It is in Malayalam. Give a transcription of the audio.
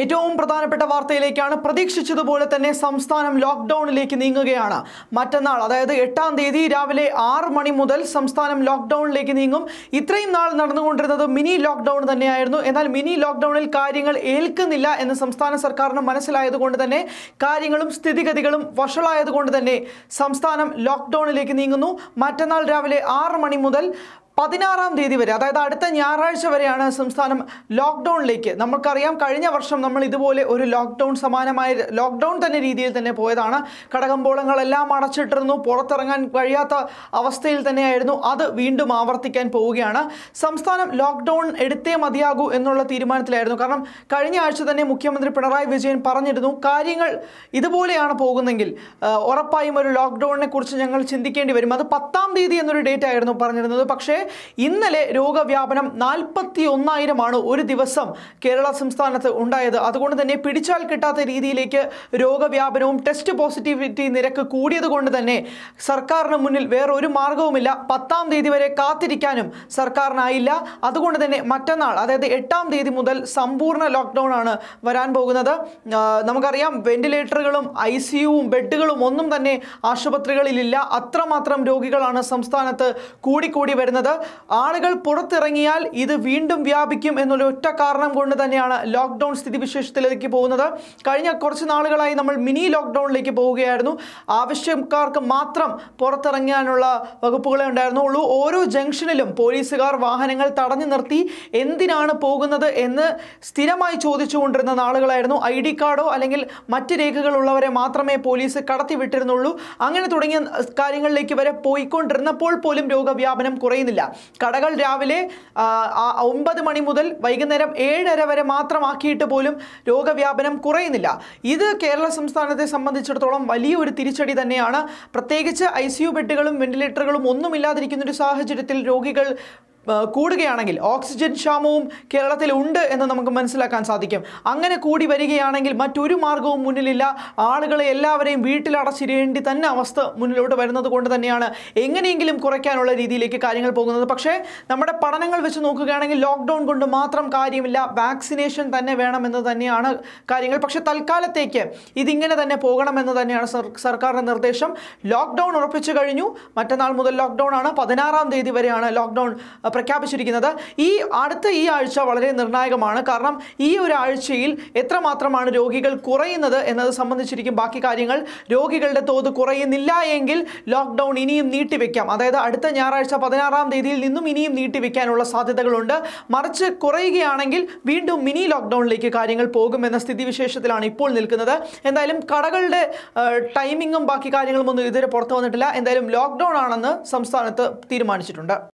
ഏറ്റവും പ്രധാനപ്പെട്ട വാർത്തയിലേക്കാണ് പ്രതീക്ഷിച്ചതുപോലെ തന്നെ സംസ്ഥാനം ലോക്ക്ഡൌണിലേക്ക് നീങ്ങുകയാണ് മറ്റന്നാൾ അതായത് എട്ടാം തീയതി രാവിലെ ആറ് മണി മുതൽ സംസ്ഥാനം ലോക്ക്ഡൌണിലേക്ക് നീങ്ങും ഇത്രയും നാൾ നടന്നുകൊണ്ടിരുന്നത് മിനി ലോക്ക്ഡൌൺ തന്നെയായിരുന്നു എന്നാൽ മിനി ലോക്ക്ഡൌണിൽ കാര്യങ്ങൾ ഏൽക്കുന്നില്ല എന്ന് സംസ്ഥാന സർക്കാരിന് മനസ്സിലായതുകൊണ്ട് തന്നെ കാര്യങ്ങളും സ്ഥിതിഗതികളും വഷളായതുകൊണ്ട് തന്നെ സംസ്ഥാനം ലോക്ക്ഡൌണിലേക്ക് നീങ്ങുന്നു മറ്റന്നാൾ രാവിലെ ആറ് മണി മുതൽ പതിനാറാം തീയതി വരെ അതായത് അടുത്ത ഞായറാഴ്ച വരെയാണ് സംസ്ഥാനം ലോക്ക്ഡൗണിലേക്ക് നമുക്കറിയാം കഴിഞ്ഞ വർഷം നമ്മൾ ഇതുപോലെ ഒരു ലോക്ക്ഡൗൺ സമാനമായ ലോക്ക്ഡൗൺ തന്നെ രീതിയിൽ തന്നെ പോയതാണ് കടകമ്പോളങ്ങളെല്ലാം അടച്ചിട്ടിരുന്നു പുറത്തിറങ്ങാൻ കഴിയാത്ത അവസ്ഥയിൽ തന്നെയായിരുന്നു അത് വീണ്ടും ആവർത്തിക്കാൻ പോവുകയാണ് സംസ്ഥാനം ലോക്ക്ഡൗൺ എടുത്തേ മതിയാകൂ എന്നുള്ള തീരുമാനത്തിലായിരുന്നു കാരണം കഴിഞ്ഞ ആഴ്ച തന്നെ മുഖ്യമന്ത്രി പിണറായി വിജയൻ പറഞ്ഞിരുന്നു കാര്യങ്ങൾ ഇതുപോലെയാണ് പോകുന്നെങ്കിൽ ഉറപ്പായും ഒരു ലോക്ക്ഡൗണിനെ കുറിച്ച് ഞങ്ങൾ ചിന്തിക്കേണ്ടി വരും അത് പത്താം തീയതി എന്നൊരു ഡേറ്റ് ആയിരുന്നു പറഞ്ഞിരുന്നത് പക്ഷേ ഇന്നലെ രോഗവ്യാപനം നാൽപ്പത്തി ഒന്നായിരമാണ് ഒരു ദിവസം കേരള സംസ്ഥാനത്ത് ഉണ്ടായത് അതുകൊണ്ട് തന്നെ പിടിച്ചാൽ കിട്ടാത്ത രീതിയിലേക്ക് രോഗവ്യാപനവും ടെസ്റ്റ് പോസിറ്റിവിറ്റി നിരക്ക് കൂടിയതുകൊണ്ട് തന്നെ സർക്കാരിന് മുന്നിൽ വേറൊരു മാർഗവുമില്ല പത്താം തീയതി വരെ കാത്തിരിക്കാനും സർക്കാരിനായില്ല അതുകൊണ്ട് തന്നെ മറ്റന്നാൾ അതായത് എട്ടാം തീയതി മുതൽ സമ്പൂർണ്ണ ലോക്ക്ഡൗൺ ആണ് വരാൻ പോകുന്നത് നമുക്കറിയാം വെന്റിലേറ്ററുകളും ഐ സിയുവും ബെഡുകളും ഒന്നും തന്നെ ആശുപത്രികളിലില്ല അത്രമാത്രം രോഗികളാണ് സംസ്ഥാനത്ത് കൂടിക്കൂടി വരുന്നത് ആളുകൾ പുറത്തിറങ്ങിയാൽ ഇത് വീണ്ടും വ്യാപിക്കും എന്നുള്ള ഒറ്റ കാരണം കൊണ്ട് തന്നെയാണ് ലോക്ക്ഡൗൺ സ്ഥിതിവിശേഷത്തിലേക്ക് പോകുന്നത് കഴിഞ്ഞ കുറച്ച് നാളുകളായി നമ്മൾ മിനി ലോക്ക്ഡൗണിലേക്ക് പോവുകയായിരുന്നു ആവശ്യക്കാർക്ക് മാത്രം പുറത്തിറങ്ങാനുള്ള വകുപ്പുകളെ ഉണ്ടായിരുന്നുള്ളൂ ഓരോ ജംഗ്ഷനിലും പോലീസുകാർ വാഹനങ്ങൾ തടഞ്ഞു നിർത്തി എന്തിനാണ് പോകുന്നത് എന്ന് സ്ഥിരമായി ചോദിച്ചുകൊണ്ടിരുന്ന നാളുകളായിരുന്നു ഐ ഡി കാർഡോ അല്ലെങ്കിൽ മറ്റ് രേഖകളുള്ളവരെ മാത്രമേ പോലീസ് കടത്തിവിട്ടിരുന്നുള്ളൂ അങ്ങനെ തുടങ്ങിയ കാര്യങ്ങളിലേക്ക് വരെ പോയിക്കൊണ്ടിരുന്നപ്പോൾ പോലും രോഗവ്യാപനം കുറയുന്നില്ല കടകൾ രാവിലെ ഒമ്പത് മണി മുതൽ വൈകുന്നേരം ഏഴര വരെ മാത്രമാക്കിയിട്ട് പോലും രോഗവ്യാപനം കുറയുന്നില്ല ഇത് കേരള സംസ്ഥാനത്തെ സംബന്ധിച്ചിടത്തോളം വലിയൊരു തിരിച്ചടി തന്നെയാണ് പ്രത്യേകിച്ച് ഐ ബെഡുകളും വെന്റിലേറ്ററുകളും ഒരു സാഹചര്യത്തിൽ രോഗികൾ കൂടുകയാണെങ്കിൽ ഓക്സിജൻ ക്ഷാമവും കേരളത്തിൽ ഉണ്ട് എന്ന് നമുക്ക് മനസ്സിലാക്കാൻ സാധിക്കും അങ്ങനെ കൂടി വരികയാണെങ്കിൽ മറ്റൊരു മാർഗവും മുന്നിലില്ല ആളുകളെ എല്ലാവരെയും വീട്ടിലടച്ചിരേണ്ടി തന്നെ അവസ്ഥ മുന്നിലോട്ട് വരുന്നത് കൊണ്ട് തന്നെയാണ് എങ്ങനെയെങ്കിലും കുറയ്ക്കാനുള്ള രീതിയിലേക്ക് കാര്യങ്ങൾ പോകുന്നത് പക്ഷേ നമ്മുടെ പഠനങ്ങൾ വെച്ച് നോക്കുകയാണെങ്കിൽ ലോക്ക്ഡൗൺ കൊണ്ട് മാത്രം കാര്യമില്ല വാക്സിനേഷൻ തന്നെ വേണമെന്ന് തന്നെയാണ് കാര്യങ്ങൾ പക്ഷേ തൽക്കാലത്തേക്ക് ഇതിങ്ങനെ തന്നെ പോകണമെന്ന് തന്നെയാണ് സർക്കാരിൻ്റെ നിർദ്ദേശം ലോക്ക്ഡൗൺ ഉറപ്പിച്ചു കഴിഞ്ഞു മറ്റന്നാൾ മുതൽ ലോക്ക്ഡൗൺ ആണ് പതിനാറാം തീയതി വരെയാണ് ലോക്ക്ഡൗൺ പ്രഖ്യാപിച്ചിരിക്കുന്നത് ഈ അടുത്ത ഈ ആഴ്ച വളരെ നിർണായകമാണ് കാരണം ഈ ഒരാഴ്ചയിൽ എത്രമാത്രമാണ് രോഗികൾ കുറയുന്നത് എന്നത് സംബന്ധിച്ചിരിക്കും ബാക്കി കാര്യങ്ങൾ രോഗികളുടെ തോത് കുറയുന്നില്ല എങ്കിൽ ലോക്ക്ഡൗൺ ഇനിയും നീട്ടിവെക്കാം അതായത് അടുത്ത ഞായറാഴ്ച പതിനാറാം തീയതിയിൽ നിന്നും ഇനിയും നീട്ടിവെക്കാനുള്ള സാധ്യതകളുണ്ട് മറിച്ച് കുറയുകയാണെങ്കിൽ വീണ്ടും മിനി ലോക്ക്ഡൗണിലേക്ക് കാര്യങ്ങൾ പോകുമെന്ന സ്ഥിതിവിശേഷത്തിലാണ് ഇപ്പോൾ നിൽക്കുന്നത് എന്തായാലും കടകളുടെ ടൈമിങ്ങും ബാക്കി കാര്യങ്ങളും ഒന്നും ഇതുവരെ പുറത്തു വന്നിട്ടില്ല എന്തായാലും ലോക്ക്ഡൗൺ ആണെന്ന് സംസ്ഥാനത്ത് തീരുമാനിച്ചിട്ടുണ്ട്